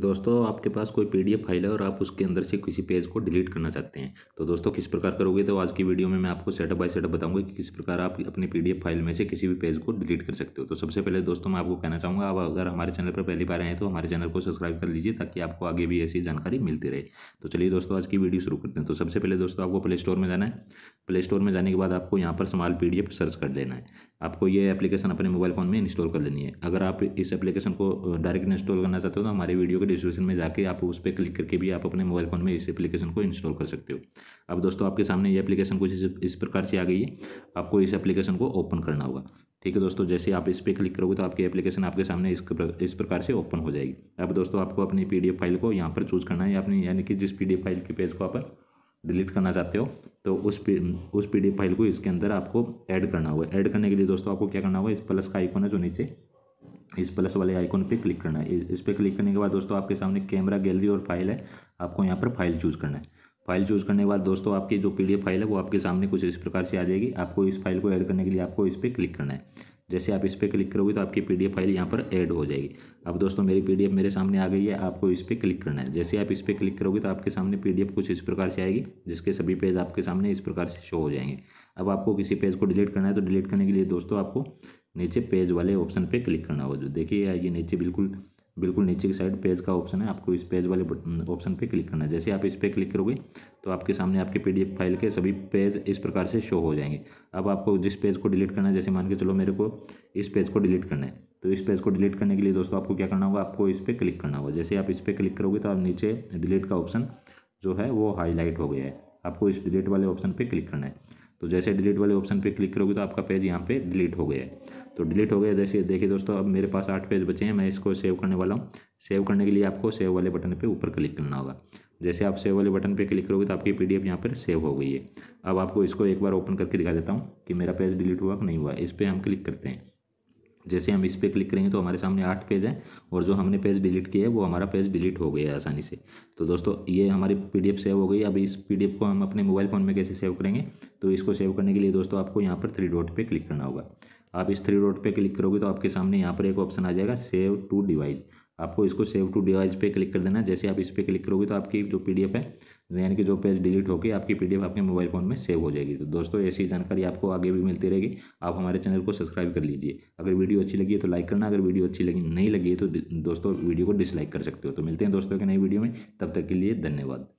दोस्तों आपके पास कोई पीडीएफ फाइल है और आप उसके अंदर से किसी पेज को डिलीट करना चाहते हैं तो दोस्तों किस प्रकार करोगे तो आज की वीडियो में मैं आपको सेटअप बाय सेटअप बताऊंगा कि किस प्रकार आप अपने पीडीएफ फाइल में से किसी भी पेज को डिलीट कर सकते हो तो सबसे पहले दोस्तों मैं आपको कहना चाहूँगा आप अगर हमारे चैनल पर पहली बार आए तो हमारे चैनल को सब्सक्राइब कर लीजिए ताकि आपको आगे भी ऐसी जानकारी मिलती रहे तो चलिए दोस्तों आज की वीडियो शुरू करते हैं तो सबसे पहले दोस्तों आपको प्ले स्टोर में जाना है प्ले स्टोर में जाने के बाद आपको यहाँ पर स्माल पी सर्च कर लेना है आपको ये एप्लीकेशन अपने मोबाइल फ़ोन में इंस्टॉल कर लेनी है अगर आप इस एप्लीकेशन को डायरेक्ट इंस्टॉल करना चाहते हो तो हमारे वीडियो के डिस्क्रिप्शन में जाके आप उस पर क्लिक करके भी आप अपने मोबाइल फ़ोन में इस एप्लीकेशन को इंस्टॉल कर सकते हो अब दोस्तों आपके सामने ये एप्लीकेशन कुछ इस प्रकार से आ गई है आपको इस एप्लीकेशन को ओपन करना होगा ठीक है दोस्तों जैसे आप इस पर क्लिक करोगे तो आपकी एप्लीकेशन आपके सामने इस प्रकार से ओपन हो जाएगी अब दोस्तों आपको अपनी पी फाइल को यहाँ पर चूज़ करना है अपनी यानी कि जिस पी फाइल के पेज को आप डिलीट करना चाहते हो तो उस पी उस पी फाइल को इसके अंदर आपको ऐड करना होगा ऐड करने के लिए दोस्तों आपको क्या करना होगा इस प्लस का आइकॉन है जो नीचे इस प्लस वाले आइकॉन पे क्लिक करना है इस पर क्लिक करने के बाद दोस्तों आपके सामने कैमरा गैलरी और फाइल है आपको यहाँ पर फाइल चूज़ करना है फाइल चूज़ करने के बाद दोस्तों आपकी जो पीडीएफ फाइल है वो आपके सामने कुछ इस प्रकार से आ जाएगी आपको इस फाइल को ऐड करने के लिए आपको इस पर क्लिक करना है जैसे आप इस पर क्लिक करोगे तो आपकी पीडीएफ फाइल यहाँ पर ऐड हो जाएगी अब दोस्तों मेरी पीडीएफ मेरे सामने आ गई है आपको इस पर क्लिक करना है जैसे आप इस पर क्लिक करोगे तो आपके सामने पीडीएफ कुछ इस प्रकार से आएगी जिसके सभी पेज आपके सामने इस प्रकार से शो हो जाएंगे अब आपको किसी पेज को डिलीट करना है तो डिलीट करने के लिए दोस्तों आपको नीचे पेज वाले ऑप्शन पर क्लिक करना हो जो देखिए ये नीचे बिल्कुल बिल्कुल नीचे की साइड पेज का ऑप्शन है आपको इस पेज वाले ऑप्शन पे क्लिक करना है जैसे आप इस पर क्लिक करोगे तो आपके सामने आपके पीडीएफ फाइल के सभी पेज इस प्रकार से शो हो जाएंगे अब आपको जिस पेज को डिलीट करना है जैसे मान के चलो मेरे को इस पेज को डिलीट करना है तो इस पेज को डिलीट करने के लिए दोस्तों आपको क्या करना होगा आपको इस पर क्लिक करना होगा जैसे आप इस पर क्लिक करोगे तो आप नीचे डिलीट का ऑप्शन जो है वो हाईलाइट हो गया है आपको इस डिलीट वाले ऑप्शन पर क्लिक करना है तो जैसे डिलीट वाले ऑप्शन पे क्लिक करोगे तो आपका पेज यहाँ पे डिलीट हो गया है तो डिलीट हो गया जैसे देखिए दोस्तों अब मेरे पास आठ पेज बचे हैं मैं इसको सेव करने वाला हूँ सेव करने के लिए आपको सेव वाले बटन पे ऊपर क्लिक करना होगा जैसे आप सेव वाले बटन पे क्लिक करोगे तो आपकी पीडीएफ यहाँ पर सेव हो गई है अब आपको इसको एक बार ओपन करके दिखा देता हूँ कि मेरा पेज डिलीट हुआ कि नहीं हुआ इस पर हम क्लिक करते हैं जैसे हम इस पर क्लिक करेंगे तो हमारे सामने आठ पेज हैं और जो हमने पेज डिलीट किया है वो हमारा पेज डिलीट हो गया है आसानी से तो दोस्तों ये हमारी पीडीएफ सेव हो गई अब इस पीडीएफ को हम अपने मोबाइल फ़ोन में कैसे सेव करेंगे तो इसको सेव करने के लिए दोस्तों आपको यहाँ पर थ्री डॉट पर क्लिक करना होगा आप इस थ्री डॉट पर क्लिक करोगे तो आपके सामने यहाँ पर एक ऑप्शन आ जाएगा सेव टू डिवाइस आपको इसको सेव टू डिवाइस पे क्लिक कर देना जैसे आप इस पर क्लिक करोगे तो आपकी जो पीडीएफ है यानी कि जो पेज डिलीट होकर आपकी पीडीएफ आपके मोबाइल फ़ोन में सेव हो जाएगी तो दोस्तों ऐसी जानकारी आपको आगे भी मिलती रहेगी आप हमारे चैनल को सब्सक्राइब कर लीजिए अगर वीडियो अच्छी लगी है तो लाइक करना अगर वीडियो अच्छी लगी नहीं लगी है तो दोस्तों वीडियो को डिसलाइक कर सकते हो तो मिलते हैं दोस्तों के नई वीडियो में तब तक के लिए धन्यवाद